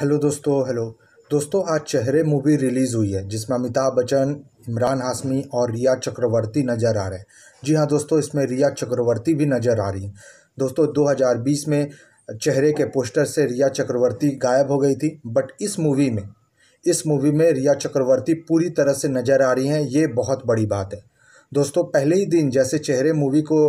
hello दोस्तों hello दोस्तों आज चेहरे मूवी रिलीज़ हुई है जिसमें अमिताभ बच्चन इमरान हाशमी और रिया चक्रवर्ती नज़र आ रहे हैं जी हाँ दोस्तों इसमें रिया चक्रवर्ती भी नज़र आ रही हैं दोस्तों 2020 में चेहरे के पोस्टर से रिया चक्रवर्ती गायब हो गई थी बट इस मूवी में इस मूवी में रिया चक्रवर्ती पूरी तरह से नज़र आ रही हैं ये बहुत बड़ी बात है दोस्तों पहले ही दिन जैसे चेहरे मूवी को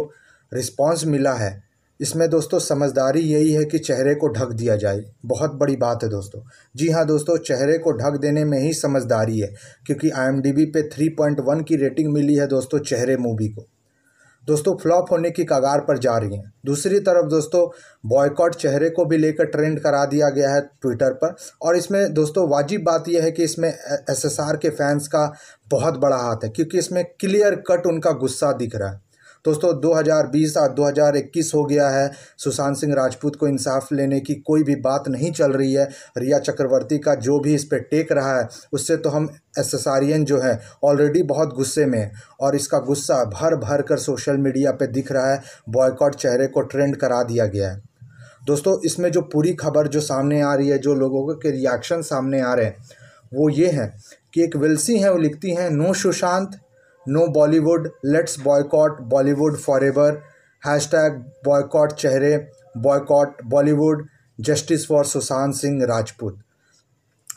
रिस्पॉन्स मिला है इसमें दोस्तों समझदारी यही है कि चेहरे को ढक दिया जाए बहुत बड़ी बात है दोस्तों जी हाँ दोस्तों चेहरे को ढक देने में ही समझदारी है क्योंकि आई पे 3.1 की रेटिंग मिली है दोस्तों चेहरे मूवी को दोस्तों फ्लॉप होने की कगार पर जा रही हैं दूसरी तरफ दोस्तों बॉयकॉट चेहरे को भी लेकर ट्रेंड करा दिया गया है ट्विटर पर और इसमें दोस्तों वाजिब बात यह है कि इसमें एसएसआर के फैंस का बहुत बड़ा हाथ है क्योंकि इसमें क्लियर कट उनका गुस्सा दिख रहा है दोस्तों 2020 और 2021 हो गया है सुशांत सिंह राजपूत को इंसाफ लेने की कोई भी बात नहीं चल रही है रिया चक्रवर्ती का जो भी इस पर टेक रहा है उससे तो हम एसएसआरियन जो है ऑलरेडी बहुत गुस्से में और इसका गुस्सा भर भर कर सोशल मीडिया पे दिख रहा है बॉयकॉट चेहरे को ट्रेंड करा दिया गया है दोस्तों इसमें जो पूरी खबर जो सामने आ रही है जो लोगों के रिएक्शन सामने आ रहे हैं वो ये हैं कि एक विल्सी हैं वो लिखती हैं no Sushant no Bollywood let's boycott Bollywood forever hashtag boycott Chehre boycott Bollywood justice for Sushant Singh Rajput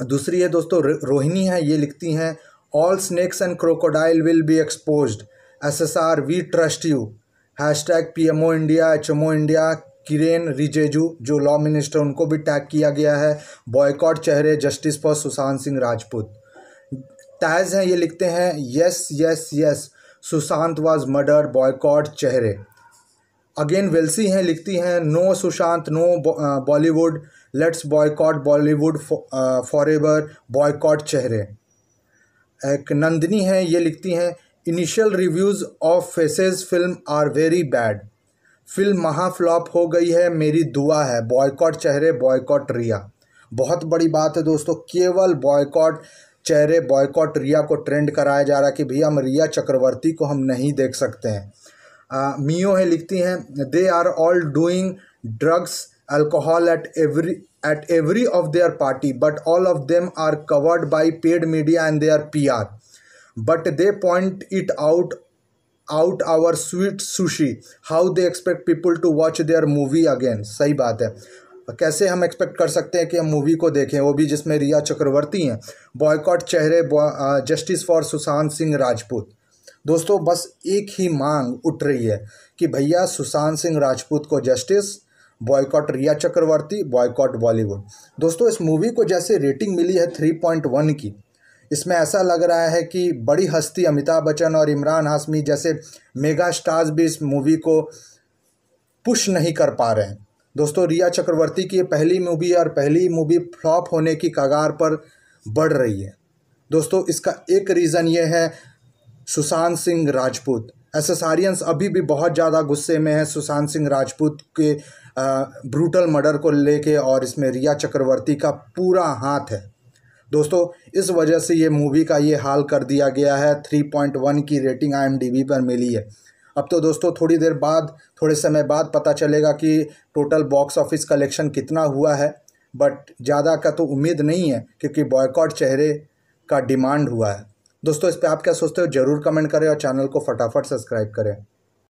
दूसरी है दोस्तों रोहिणी है ये लिखती हैं all snakes and crocodile will be expose S S R we trust you hashtag P M O India H M O India Kiren Rijiju जो law minister उनको भी टैग किया गया है boycott Chehre justice for Sushant Singh Rajput तैज हैं ये लिखते हैं yes yes yes Sushant was murder boycott Chehre again वेल्सी हैं लिखती हैं no Sushant no Bollywood let's boycott Bollywood forever boycott Chehre एक नंदनी हैं ये लिखती हैं initial reviews of faces film are very bad film महाफ्लॉप हो गई है मेरी दुआ है बॉयकॉट चेहरे बॉयकॉट रिया बहुत बड़ी बात है दोस्तों केवल बॉयकॉट चेहरे बॉयकॉट रिया को ट्रेंड कराया जा रहा है कि भैया हम रिया चक्रवर्ती को हम नहीं देख सकते हैं मियो है लिखती हैं they are all doing drugs alcohol at every at every of their party but all of them are covered by paid media and their P R but they point it out out our sweet Sushi how they expect people to watch their movie again सही बात है तो कैसे हम expect कर सकते हैं कि हम मूवी को देखें वो भी जिसमें रिया चक्रवर्ती हैं boycott Chehre justice for Sushant Singh Rajput दोस्तों बस एक ही मांग उठ रही है कि भैया सुशांत सिंह राजपूत को justice boycott Rhea Chakraborty boycott Bollywood दोस्तों इस मूवी को जैसे रेटिंग मिली है थ्री पॉइंट वन की इसमें ऐसा लग रहा है कि बड़ी हस्ती अमिताभ बच्चन और इमरान हाशमी जैसे मेगा स्टार्स भी इस मूवी को पुश नहीं कर पा रहे हैं दोस्तों रिया चक्रवर्ती की पहली मूवी और पहली मूवी फ्लॉप होने की कगार पर बढ़ रही है दोस्तों इसका एक रीज़न ये है सुशांत सिंह राजपूत एसेसारियंस अभी भी बहुत ज़्यादा गुस्से में है सुशांत सिंह राजपूत के ब्रूटल मर्डर को लेके और इसमें रिया चक्रवर्ती का पूरा हाथ है दोस्तों इस वजह से ये मूवी का ये हाल कर दिया गया है थ्री पॉइंट वन की रेटिंग आईएमडीबी पर मिली है अब तो दोस्तों थोड़ी देर बाद थोड़े समय बाद पता चलेगा कि टोटल बॉक्स ऑफिस कलेक्शन कितना हुआ है बट ज़्यादा का तो उम्मीद नहीं है क्योंकि बॉयकॉट चेहरे का डिमांड हुआ है दोस्तों इस पर आप क्या सोचते हो ज़रूर कमेंट करें और चैनल को फटाफट सब्सक्राइब करें